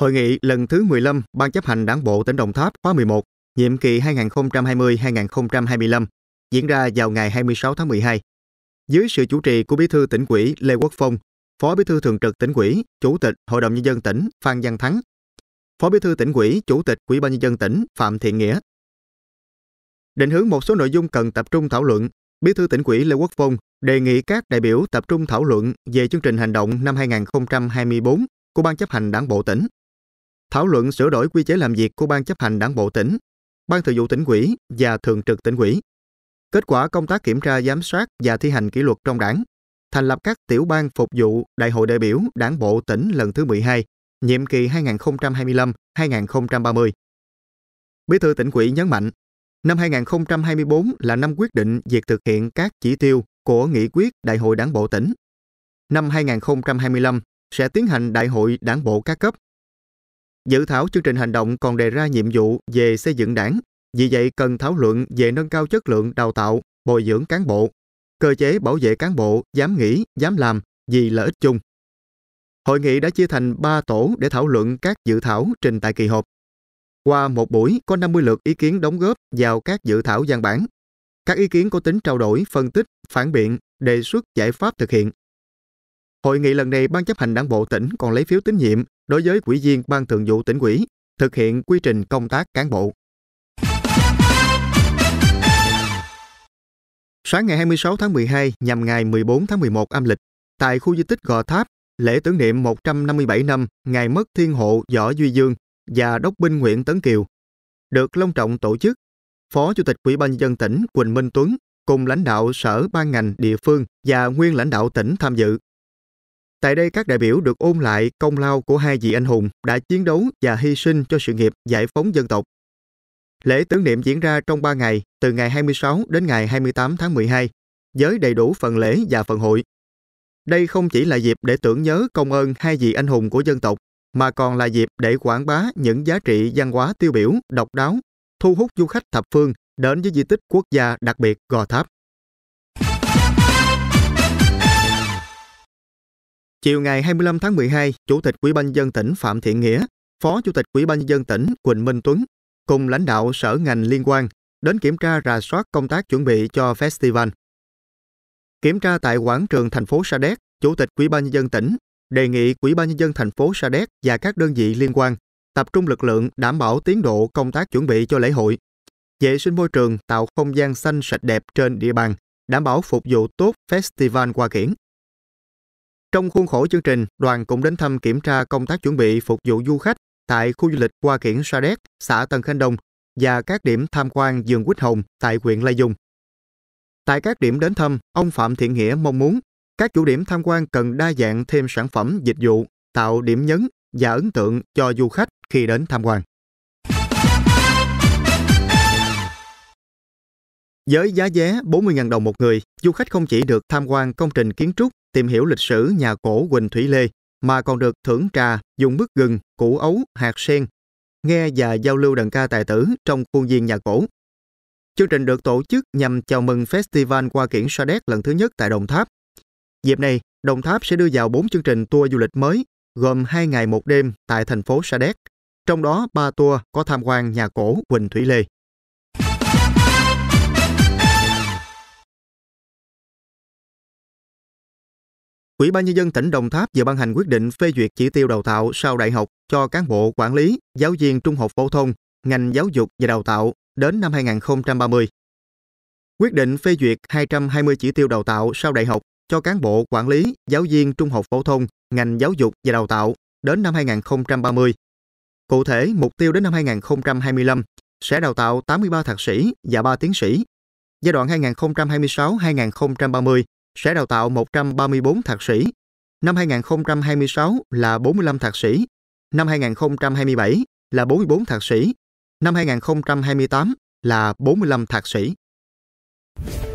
Hội nghị lần thứ 15 Ban chấp hành Đảng bộ tỉnh Đồng Tháp khóa 11, nhiệm kỳ 2020-2025 diễn ra vào ngày 26 tháng 12. Dưới sự chủ trì của Bí thư tỉnh ủy Lê Quốc Phong, Phó Bí thư thường trực tỉnh ủy, Chủ tịch Hội đồng nhân dân tỉnh Phan Văn Thắng, Phó Bí thư tỉnh ủy, Chủ tịch Ủy ban nhân dân tỉnh Phạm Thiện Nghĩa. Định hướng một số nội dung cần tập trung thảo luận, Bí thư tỉnh ủy Lê Quốc Phong đề nghị các đại biểu tập trung thảo luận về chương trình hành động năm 2024 của Ban chấp hành Đảng bộ tỉnh thảo luận sửa đổi quy chế làm việc của Ban chấp hành Đảng bộ tỉnh, Ban thường vụ tỉnh ủy và Thường trực tỉnh ủy. Kết quả công tác kiểm tra giám sát và thi hành kỷ luật trong đảng, thành lập các tiểu ban phục vụ Đại hội đại biểu Đảng bộ tỉnh lần thứ 12, nhiệm kỳ 2025-2030. Bí thư tỉnh ủy nhấn mạnh, năm 2024 là năm quyết định việc thực hiện các chỉ tiêu của nghị quyết Đại hội Đảng bộ tỉnh. Năm 2025 sẽ tiến hành Đại hội Đảng bộ các cấp Dự thảo chương trình hành động còn đề ra nhiệm vụ về xây dựng đảng, vì vậy cần thảo luận về nâng cao chất lượng đào tạo, bồi dưỡng cán bộ, cơ chế bảo vệ cán bộ dám nghĩ, dám làm vì lợi ích chung. Hội nghị đã chia thành 3 tổ để thảo luận các dự thảo trình tại kỳ họp. Qua một buổi có 50 lượt ý kiến đóng góp vào các dự thảo văn bản. Các ý kiến có tính trao đổi, phân tích, phản biện, đề xuất giải pháp thực hiện Hội nghị lần này Ban chấp hành Đảng bộ tỉnh còn lấy phiếu tín nhiệm đối với quỹ viên Ban Thường vụ tỉnh ủy thực hiện quy trình công tác cán bộ. Sáng ngày 26 tháng 12 nhằm ngày 14 tháng 11 âm lịch, tại khu di tích Gò Tháp, lễ tưởng niệm 157 năm ngày mất thiên hộ Võ Duy Dương và đốc binh Nguyễn Tấn Kiều được long trọng tổ chức. Phó Chủ tịch Ủy ban nhân dân tỉnh Quỳnh Minh Tuấn cùng lãnh đạo sở ban ngành địa phương và nguyên lãnh đạo tỉnh tham dự. Tại đây các đại biểu được ôn lại công lao của hai vị anh hùng đã chiến đấu và hy sinh cho sự nghiệp giải phóng dân tộc. Lễ tưởng niệm diễn ra trong 3 ngày, từ ngày 26 đến ngày 28 tháng 12, với đầy đủ phần lễ và phần hội. Đây không chỉ là dịp để tưởng nhớ công ơn hai vị anh hùng của dân tộc, mà còn là dịp để quảng bá những giá trị văn hóa tiêu biểu, độc đáo, thu hút du khách thập phương đến với di tích quốc gia đặc biệt Gò Tháp. Chiều ngày 25 tháng 12, Chủ tịch Ủy ban nhân dân tỉnh Phạm Thiện Nghĩa, Phó Chủ tịch Ủy ban nhân dân tỉnh Quỳnh Minh Tuấn cùng lãnh đạo sở ngành liên quan đến kiểm tra rà soát công tác chuẩn bị cho festival. Kiểm tra tại quảng trường thành phố Sa Đéc, Chủ tịch Ủy ban nhân dân tỉnh đề nghị Ủy ban nhân dân thành phố Sa Đéc và các đơn vị liên quan tập trung lực lượng đảm bảo tiến độ công tác chuẩn bị cho lễ hội, vệ sinh môi trường tạo không gian xanh sạch đẹp trên địa bàn, đảm bảo phục vụ tốt festival qua kiển. Trong khuôn khổ chương trình, đoàn cũng đến thăm kiểm tra công tác chuẩn bị phục vụ du khách tại khu du lịch Hoa Kiển Sa Đéc, xã Tân Khánh Đông và các điểm tham quan vườn quýt hồng tại huyện Lai Dung. Tại các điểm đến thăm, ông Phạm Thiện Nghĩa mong muốn các chủ điểm tham quan cần đa dạng thêm sản phẩm dịch vụ, tạo điểm nhấn và ấn tượng cho du khách khi đến tham quan. Với giá vé 40.000 đồng một người, du khách không chỉ được tham quan công trình kiến trúc tìm hiểu lịch sử nhà cổ Quỳnh Thủy Lê, mà còn được thưởng trà, dùng bức gừng, củ ấu, hạt sen, nghe và giao lưu đàn ca tài tử trong khuôn viên nhà cổ. Chương trình được tổ chức nhằm chào mừng Festival qua kiển Sa Đéc lần thứ nhất tại Đồng Tháp. Dịp này, Đồng Tháp sẽ đưa vào 4 chương trình tour du lịch mới, gồm 2 ngày một đêm tại thành phố Sa Đéc, trong đó 3 tour có tham quan nhà cổ Quỳnh Thủy Lê. Ủy ban nhân dân tỉnh Đồng Tháp vừa ban hành quyết định phê duyệt chỉ tiêu đào tạo sau đại học cho cán bộ quản lý, giáo viên trung học phổ thông, ngành giáo dục và đào tạo đến năm 2030. Quyết định phê duyệt 220 chỉ tiêu đào tạo sau đại học cho cán bộ quản lý, giáo viên trung học phổ thông, ngành giáo dục và đào tạo đến năm 2030. Cụ thể, mục tiêu đến năm 2025 sẽ đào tạo 83 thạc sĩ và 3 tiến sĩ. Giai đoạn 2026-2030 sẽ đào tạo 134 thạc sĩ, năm 2026 là 45 thạc sĩ, năm 2027 là 44 thạc sĩ, năm 2028 là 45 thạc sĩ.